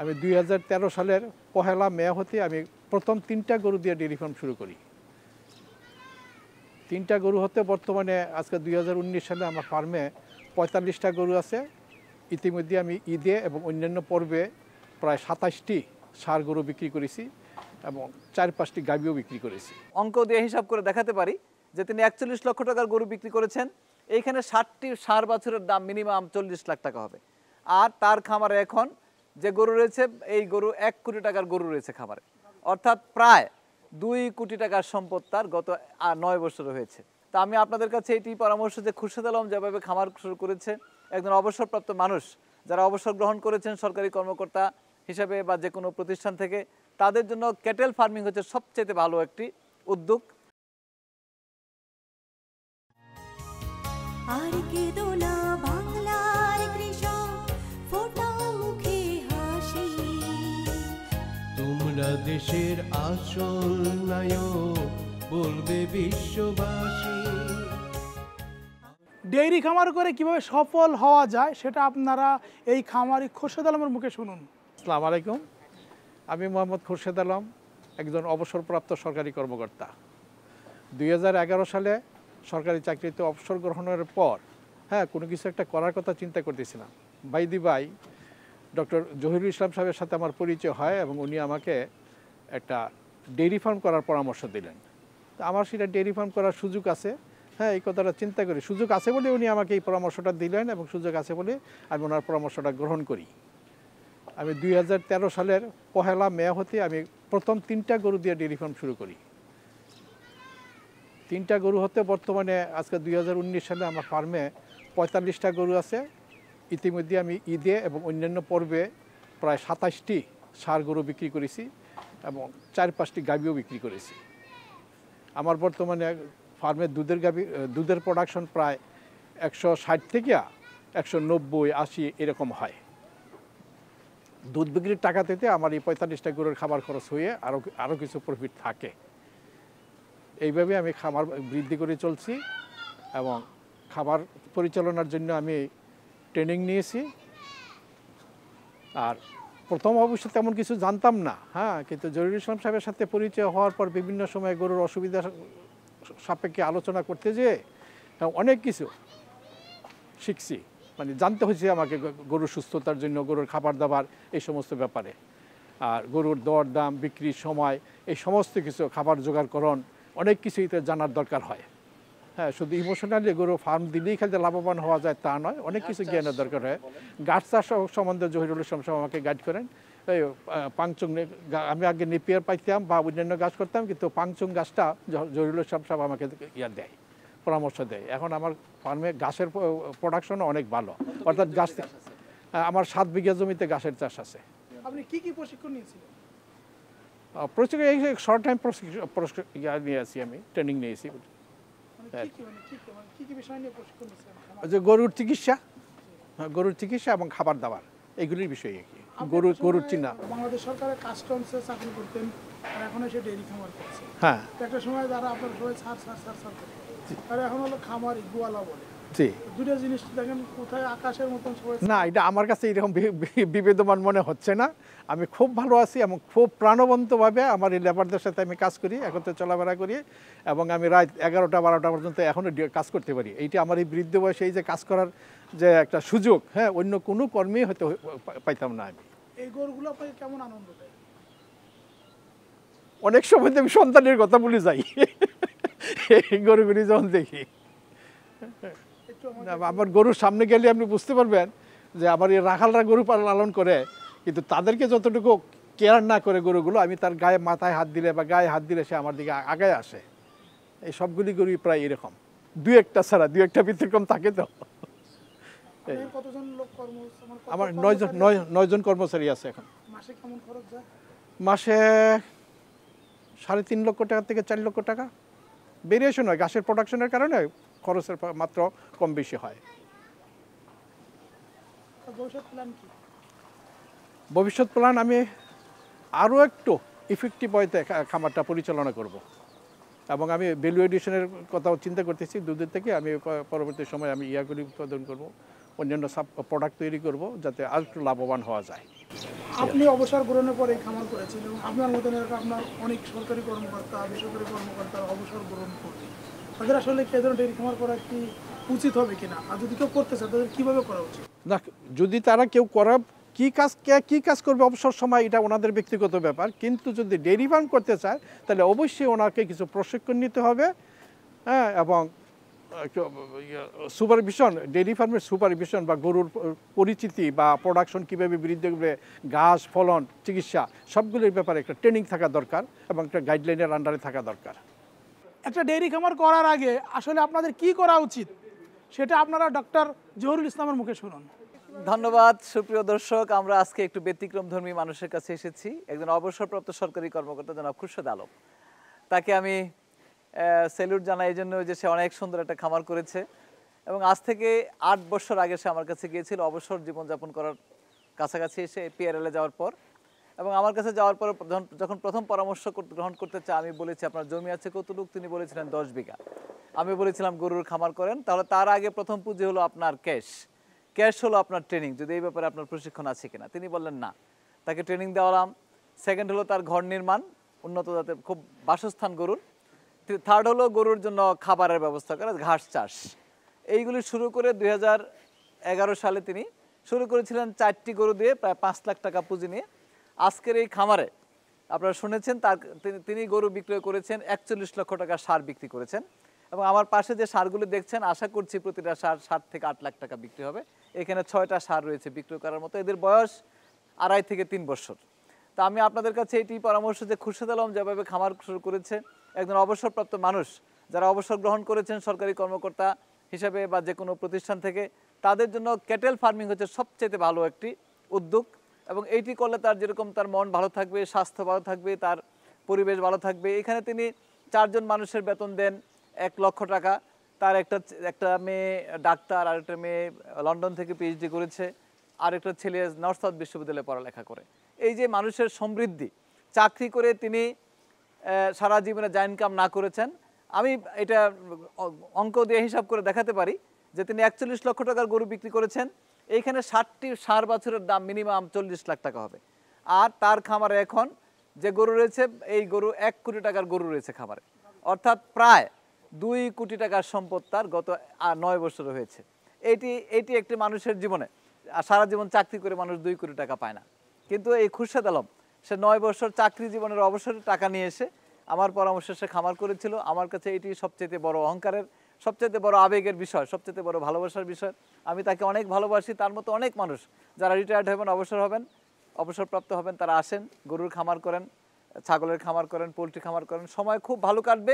আমি দুই সালের পহেলা মে হতে আমি প্রথম তিনটা গরু দিয়ে ডেয়ারি ফার্ম শুরু করি তিনটা গরু হতে বর্তমানে আজকে দুই সালে আমার ফার্মে পঁয়তাল্লিশটা গরু আছে ইতিমধ্যে আমি ঈদে এবং অন্যান্য পর্বে প্রায় সাতাশটি সার গরু বিক্রি করেছি এবং চার পাঁচটি গাভিও বিক্রি করেছি অঙ্ক দিয়ে হিসাব করে দেখাতে পারি যে তিনি একচল্লিশ লক্ষ টাকার গরু বিক্রি করেছেন এইখানে ষাটটি সার বছরের দাম মিনিমাম চল্লিশ লাখ টাকা হবে আর তার খামারে এখন যে গরু রয়েছে এই গরু এক কোটি টাকার গরু রয়েছে খাবারে অর্থাৎ প্রায় দুই কোটি টাকার সম্পদ তার গত নয় বছর হয়েছে তা আমি আপনাদের কাছে এটি পরামর্শ যে খুরশেদ আলম যেভাবে খামার শুরু করেছে একজন অবসরপ্রাপ্ত মানুষ যারা অবসর গ্রহণ করেছেন সরকারি কর্মকর্তা হিসাবে বা যে কোনো প্রতিষ্ঠান থেকে তাদের জন্য ক্যাটেল ফার্মিং হচ্ছে সবচেয়ে ভালো একটি উদ্যোগ আর কি দোলা আমরা দেশের আসল নায়ক বলবে বিশ্ববাসী ডেইরি খামার করে কিভাবে সফল হওয়া যায় সেটা আপনারা এই খামারি খোরশেদ আলমের মুখে শুনুন আসসালাম আলাইকুম আমি মোহাম্মদ খোরশেদ আলম একজন অবসরপ্রাপ্ত সরকারি কর্মকর্তা দুই সালে সরকারি চাকরিতে অবসর গ্রহণের পর হ্যাঁ কোনো কিছু একটা করার কথা চিন্তা করতেছিলাম by the by doctor Zahirul Islam সাহেবের সাথে আমার পরিচয় হয় এবং উনি আমাকে একটা ডেইরি ফার্ম করার পরামর্শ দিলেন তো আমার সেটা ডেইরি ফার্ম করার সুযোগ আছে হ্যাঁ এই কথাটা চিন্তা করি সুযোগ আছে বলে উনি আমাকে এই পরামর্শটা দিলেন এবং সুযোগ আছে বলে আমি ওনার পরামর্শটা গ্রহণ করি আমি দুই সালের পহেলা মে হতে আমি প্রথম তিনটা গরু দিয়ে ডেইরি ফার্ম শুরু করি তিনটা গরু হতে বর্তমানে আজকে দুই সালে আমার ফার্মে পঁয়তাল্লিশটা গরু আছে ইতিমধ্যে আমি ঈদে এবং অন্যান্য পর্বে প্রায় সাতাশটি সার গরু বিক্রি করেছি এবং চার পাঁচটি গাভিও বিক্রি করেছি আমার বর্তমানে ফার্মের দুধের গাভি দুধের প্রোডাকশন প্রায় একশো ষাট থেকে একশো নব্বই আশি এরকম হয় দুধ বিক্রির টাকা থেকে আমার এই পঁয়তাল্লিশটা গরুর খাবার খরচ হয়ে আরও আরও কিছু প্রফিট থাকে এইভাবে আমি খামার বৃদ্ধি করে চলছি এবং খাবার পরিচালনার জন্য আমি ট্রেনিং নিয়েছি আর প্রথম অবশ্য তেমন কিছু জানতাম না হ্যাঁ কিন্তু জরুরি ইসলাম সাহেবের সাথে পরিচয় হওয়ার পর বিভিন্ন সময় গরুর অসুবিধা সাপেক্ষে আলোচনা করতে যেয়ে অনেক কিছু শিখছি মানে জানতে হয়েছে আমাকে গরুর সুস্থতার জন্য গরুর খাবার দাবার এই সমস্ত ব্যাপারে আর গরুর দর দাম বিক্রির সময় এই সমস্ত কিছু খাবার জোগাড়করণ অনেক কিছুই তো জানার দরকার হয় হ্যাঁ শুধু ইমোশনালি গরু ফার্ম দিলেই খেলতে লাভবান হওয়া যায় তা নয় অনেক কিছু জ্ঞানের দরকার হয় গাছ চাষ সম্বন্ধে জহিরুল ইসলাম সাহেব আমাকে গাইড করেন এই পাংচুং আমি আগে নেপিয়ার পাইতাম বা অন্যান্য গাছ করতাম কিন্তু পাংচুং গাছটা জহিরুল ইসলাম সাহেব আমাকে ইয়া দেয় পরামর্শ দেয় এখন আমার ফার্মে গাছের প্রোডাকশন অনেক ভালো অর্থাৎ গাছ আমার সাত বিঘা জমিতে গাছের চাষ আছে আপনি কি কি প্রশিক্ষণ নিয়েছিলেন প্রশিক্ষণ এই শর্ট টাইম প্রশিক্ষণ নিয়েছি আমি ট্রেনিং নিয়েছি হ্যাঁ। মানে মানে যে গরুর চিকিৎসা হ্যাঁ, গরুর চিকিৎসা এবং খাবার দাবার এগুলির বিষয়ে কি গরু গরুর চিনা বাংলাদেশ সরকারের কাস্টমসে চাকরি করতেন আর এখন এসে ডেইরি খামার করছে হ্যাঁ একটা সময় যারা আপনার সবাই সার সার সার সার করে আর এখন হলো খামারি গোয়ালা বলে জিনিস কোথায় আকাশের মতন না এটা আমার কাছে এরকম বিবেদমান মনে হচ্ছে না আমি খুব ভালো আছি এবং খুব প্রাণবন্তভাবে আমার এই লেবারদের সাথে আমি কাজ করি একত্রে চলাফেরা করি এবং আমি রাত এগারোটা বারোটা পর্যন্ত এখনও কাজ করতে পারি এইটা আমার এই বৃদ্ধ বয়সে এই যে কাজ করার যে একটা সুযোগ হ্যাঁ অন্য কোনো কর্মী হয়তো পাইতাম না আমি এই কেমন আনন্দ অনেক সময় আমি সন্তানের কথা বলে যাই গরুগুলি যখন দেখি আমার গরুর সামনে গেলে আপনি বুঝতে পারবেন যে আমার এই রাখালরা গরু পালন করে কিন্তু তাদেরকে যতটুকু কেয়ার না করে গরুগুলো আমি তার গায়ে মাথায় হাত দিলে বা গায়ে হাত দিলে সে আমার দিকে আগায় আসে এই সবগুলি গরুই প্রায় এরকম দু একটা ছাড়া দু একটা ব্যতিক্রম থাকে তো মানে আমার নয়জন নয়জন কর্মচারী আছে এখন মাসে সাড়ে তিন লক্ষ টাকা থেকে চার লক্ষ টাকা বেরিয়েছে নয় গাছের প্রোডাকশনের কারণে খরচের মাত্র কম বেশি হয় ভবিষ্যৎ প্ল্যান আমি আরও একটু ইফেক্টিভ হয়তো খামারটা পরিচালনা করব। এবং আমি ভ্যালু এডিশনের কথাও চিন্তা করতেছি দুধের থেকে আমি পরবর্তী সময় আমি ইয়াগুলি উৎপাদন করব অন্যান্য সাব প্রোডাক্ট তৈরি করব যাতে আর একটু লাভবান হওয়া যায় আপনি অবসর গ্রহণের পরে খামার করেছেন এবং আপনার মতন আপনার অনেক সরকারি কর্মকর্তা বেসরকারি কর্মকর্তার অবসর গ্রহণ করবে তাদের আসলে কি ধরনের ডেয়ারি খামার করা কি উচিত হবে কিনা আর যদি কেউ করতে চায় তাদের কীভাবে করা উচিত না যদি তারা কেউ করা কী কাজ কী কাজ করবে অবসর সময় এটা ওনাদের ব্যক্তিগত ব্যাপার কিন্তু যদি ডেরি ফার্ম করতে চায় তাহলে অবশ্যই ওনাকে কিছু প্রশিক্ষণ নিতে হবে হ্যাঁ এবং সুপারভিশন ডেয়ারি ফার্মের সুপারভিশন বা গরুর পরিচিতি বা প্রোডাকশন কীভাবে বৃদ্ধি করবে ঘাস ফলন চিকিৎসা সবগুলির ব্যাপারে একটা ট্রেনিং থাকা দরকার এবং একটা গাইডলাইনের আন্ডারে থাকা দরকার একটা ডেইরি খামার করার আগে আসলে আপনাদের কি করা উচিত সেটা আপনারা ডক্টর জহুরুল ইসলামের মুখে শুনুন ধন্যবাদ সুপ্রিয় দর্শক আমরা আজকে একটু ব্যতিক্রম ধর্মী মানুষের কাছে এসেছি একজন অবসরপ্রাপ্ত সরকারি কর্মকর্তা জনাব খুরশেদ আলম তাকে আমি সেলুট জানাই এই জন্য যে সে অনেক সুন্দর একটা খামার করেছে এবং আজ থেকে আট বছর আগে সে আমার কাছে গিয়েছিল অবসর জীবনযাপন করার কাছাকাছি এসে পিয়ারেলে যাওয়ার পর এবং আমার কাছে যাওয়ার পর যখন প্রথম পরামর্শ গ্রহণ করতে চাই আমি বলেছি আপনার জমি আছে কতটুক তিনি বলেছিলেন দশ বিঘা আমি বলেছিলাম গরুর খামার করেন তাহলে তার আগে প্রথম পুঁজি হলো আপনার ক্যাশ ক্যাশ হলো আপনার ট্রেনিং যদি এই ব্যাপারে আপনার প্রশিক্ষণ আছে কিনা তিনি বললেন না তাকে ট্রেনিং দেওয়ালাম সেকেন্ড হলো তার ঘর নির্মাণ উন্নত জাতের খুব বাসস্থান গরুর থার্ড হলো গরুর জন্য খাবারের ব্যবস্থা করা ঘাস চাষ এইগুলি শুরু করে দুই সালে তিনি শুরু করেছিলেন চারটি গরু দিয়ে প্রায় পাঁচ লাখ টাকা পুঁজি নিয়ে আজকের এই খামারে আপনারা শুনেছেন তার তিনি গরু বিক্রয় করেছেন একচল্লিশ লক্ষ টাকা সার বিক্রি করেছেন এবং আমার পাশে যে সারগুলো দেখছেন আশা করছি প্রতিটা সার সাত থেকে আট লাখ টাকা বিক্রি হবে এখানে ছয়টা সার রয়েছে বিক্রয় করার মতো এদের বয়স আড়াই থেকে তিন বছর তা আমি আপনাদের কাছে এটি পরামর্শ যে খুরশেদ আলম যেভাবে খামার শুরু করেছে একজন অবসরপ্রাপ্ত মানুষ যারা অবসর গ্রহণ করেছেন সরকারি কর্মকর্তা হিসাবে বা যে কোনো প্রতিষ্ঠান থেকে তাদের জন্য ক্যাটেল ফার্মিং হচ্ছে সবচেয়ে ভালো একটি উদ্যোগ এবং এইটি করলে তার যেরকম তার মন ভালো থাকবে স্বাস্থ্য ভালো থাকবে তার পরিবেশ ভালো থাকবে এখানে তিনি চারজন মানুষের বেতন দেন এক লক্ষ টাকা তার একটা একটা মেয়ে ডাক্তার আর একটা মেয়ে লন্ডন থেকে পিএইচডি করেছে আর একটা ছেলে নর্থ সাউথ বিশ্ববিদ্যালয়ে পড়ালেখা করে এই যে মানুষের সমৃদ্ধি চাকরি করে তিনি সারা জীবনে যা ইনকাম না করেছেন আমি এটা অঙ্ক দিয়ে হিসাব করে দেখাতে পারি যে তিনি একচল্লিশ লক্ষ টাকার গরু বিক্রি করেছেন এইখানে ষাটটি সার বাছুরের দাম মিনিমাম চল্লিশ লাখ টাকা হবে আর তার খামারে এখন যে গরু রয়েছে এই গরু এক কোটি টাকার গরু রয়েছে খামারে অর্থাৎ প্রায় দুই কোটি টাকার সম্পদ তার গত নয় বছরে হয়েছে এটি এটি একটি মানুষের জীবনে সারা জীবন চাকরি করে মানুষ দুই কোটি টাকা পায় না কিন্তু এই খুরশেদ আলম সে নয় বছর চাকরি জীবনের অবসরে টাকা নিয়ে এসে আমার পরামর্শে সে খামার করেছিল আমার কাছে এটি সবচেয়ে বড় অহংকারের সবচেয়ে বড় আবেগের বিষয় সবচেয়ে বড় ভালোবাসার বিষয় আমি তাকে অনেক ভালোবাসি তার মতো অনেক মানুষ যারা রিটায়ার্ড হবেন অবসর হবেন অবসরপ্রাপ্ত হবেন তারা আসেন গরুর খামার করেন ছাগলের খামার করেন পোলট্রি খামার করেন সময় খুব ভালো কাটবে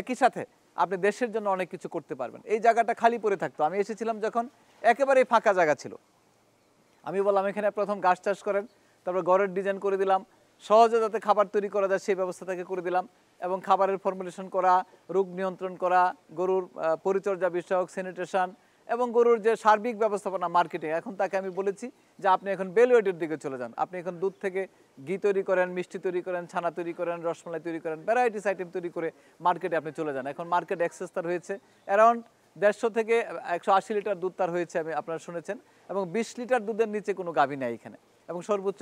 একই সাথে আপনি দেশের জন্য অনেক কিছু করতে পারবেন এই জায়গাটা খালি পড়ে থাকতো আমি এসেছিলাম যখন একেবারেই ফাঁকা জায়গা ছিল আমি বললাম এখানে প্রথম গাছ চাষ করেন তারপর গড়ের ডিজাইন করে দিলাম সহজে যাতে খাবার তৈরি করা যায় সেই ব্যবস্থা করে দিলাম এবং খাবারের ফর্মুলেশন করা রোগ নিয়ন্ত্রণ করা গরুর পরিচর্যা বিষয়ক স্যানিটেশন এবং গরুর যে সার্বিক ব্যবস্থাপনা মার্কেটিং এখন তাকে আমি বলেছি যে আপনি এখন বেলওয়েটের দিকে চলে যান আপনি এখন দুধ থেকে ঘি তৈরি করেন মিষ্টি তৈরি করেন ছানা তৈরি করেন রসমালাই তৈরি করেন ভ্যারাইটিস আইটেম তৈরি করে মার্কেটে আপনি চলে যান এখন মার্কেট অ্যাক্সেস তার হয়েছে অ্যারাউন্ড দেড়শো থেকে একশো লিটার দুধ তার হয়েছে আমি আপনারা শুনেছেন এবং বিশ লিটার দুধের নিচে কোনো গাভী নেই এখানে এবং সর্বোচ্চ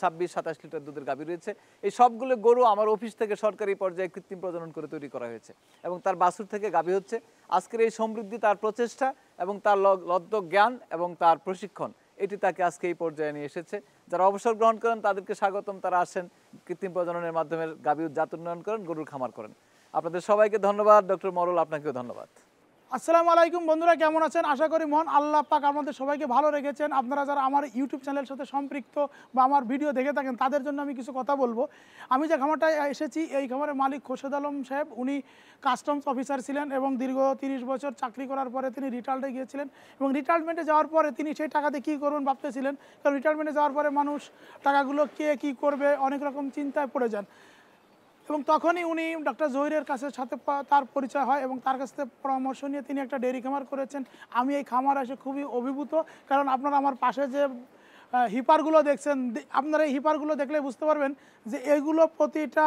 ছাব্বিশ সাতাশ লিটার দুধের গাভী রয়েছে এই সবগুলো গরু আমার অফিস থেকে সরকারি পর্যায়ে কৃত্রিম প্রজনন করে তৈরি করা হয়েছে এবং তার বাসুর থেকে গাভী হচ্ছে আজকের এই সমৃদ্ধি তার প্রচেষ্টা এবং তার লব্ধ জ্ঞান এবং তার প্রশিক্ষণ এটি তাকে আজকে এই পর্যায়ে নিয়ে এসেছে যারা অবসর গ্রহণ করেন তাদেরকে স্বাগতম তারা আসেন কৃত্রিম প্রজননের মাধ্যমে গাভী জাত উন্নয়ন করেন গরুর খামার করেন আপনাদের সবাইকে ধন্যবাদ ডক্টর মরল আপনাকেও ধন্যবাদ আসসালামু আলাইকুম বন্ধুরা কেমন আছেন আশা করি মন আল্লাহ পাক আমাদের সবাইকে ভালো রেখেছেন আপনারা যারা আমার ইউটিউব চ্যানেলের সাথে সম্পৃক্ত বা আমার ভিডিও দেখে থাকেন তাদের জন্য আমি কিছু কথা বলবো আমি যে খামারটায় এসেছি এই খামারের মালিক খোরশেদ আলম সাহেব উনি কাস্টমস অফিসার ছিলেন এবং দীর্ঘ তিরিশ বছর চাকরি করার পরে তিনি রিটায়ার্ডে গিয়েছিলেন এবং রিটায়ারমেন্টে যাওয়ার পরে তিনি সেই টাকাতে কী করবেন ভাবতেছিলেন কারণ রিটায়ারমেন্টে যাওয়ার পরে মানুষ টাকাগুলো কে কী করবে অনেক রকম চিন্তায় পড়ে যান এবং তখনই উনি ডক্টর জহিরের কাছে সাথে তার পরিচয় হয় এবং তার কাছ থেকে পরামর্শ নিয়ে তিনি একটা ডেরি খামার করেছেন আমি এই খামার এসে খুবই অভিভূত কারণ আপনারা আমার পাশে যে হিপারগুলো দেখছেন আপনারা এই হিপারগুলো দেখলে বুঝতে পারবেন যে এগুলো প্রতিটা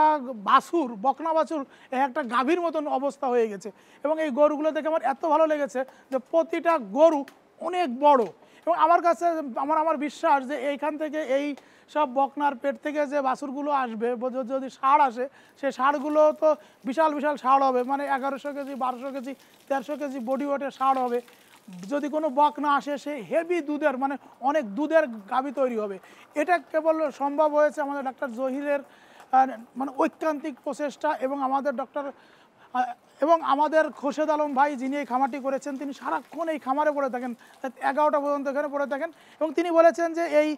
বাছুর বকনা বাছুর একটা গাভীর মতন অবস্থা হয়ে গেছে এবং এই গরুগুলো দেখে আমার এত ভালো লেগেছে যে প্রতিটা গরু অনেক বড় এবং আমার কাছে আমার আমার বিশ্বাস যে এইখান থেকে এই সব বকনার পেট থেকে যে বাছুরগুলো আসবে যদি সার আসে সে সারগুলো তো বিশাল বিশাল সার হবে মানে এগারোশো কেজি বারোশো কেজি তেরোশো কেজি বডি ওয়েটের সার হবে যদি কোনো বক না আসে সে হেভি দুধের মানে অনেক দুধের গাবি তৈরি হবে এটা কেবল সম্ভব হয়েছে আমাদের ডাক্তার জহিরের মানে ঐক্রান্তিক প্রচেষ্টা এবং আমাদের ডক্টর এবং আমাদের খোরশেদ আলম ভাই যিনি এই খামারটি করেছেন তিনি সারাক্ষণ এই খামারে পড়ে থাকেন এগারোটা পর্যন্ত এখানে পড়ে থাকেন এবং তিনি বলেছেন যে এই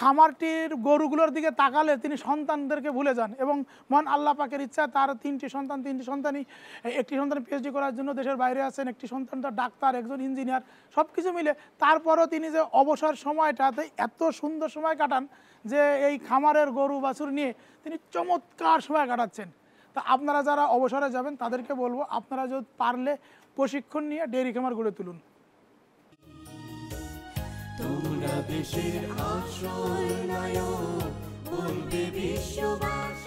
খামারটির গরুগুলোর দিকে তাকালে তিনি সন্তানদেরকে ভুলে যান এবং মহান আল্লাহ পাকের ইচ্ছা তার তিনটি সন্তান তিনটি সন্তানই একটি সন্তান পিএইচডি করার জন্য দেশের বাইরে আছেন একটি সন্তান তার ডাক্তার একজন ইঞ্জিনিয়ার সব কিছু মিলে তারপরও তিনি যে অবসর সময়টাতে এত সুন্দর সময় কাটান যে এই খামারের গরু বাছুর নিয়ে তিনি চমৎকার সময় কাটাচ্ছেন তা আপনারা যারা অবসরে যাবেন তাদেরকে বলবো আপনারা যদি পারলে প্রশিক্ষণ নিয়ে ডেয়ারি খামার গড়ে তুলুন তোমরা দেশের আশ্রয় নয় বলবে বিশ্ববাস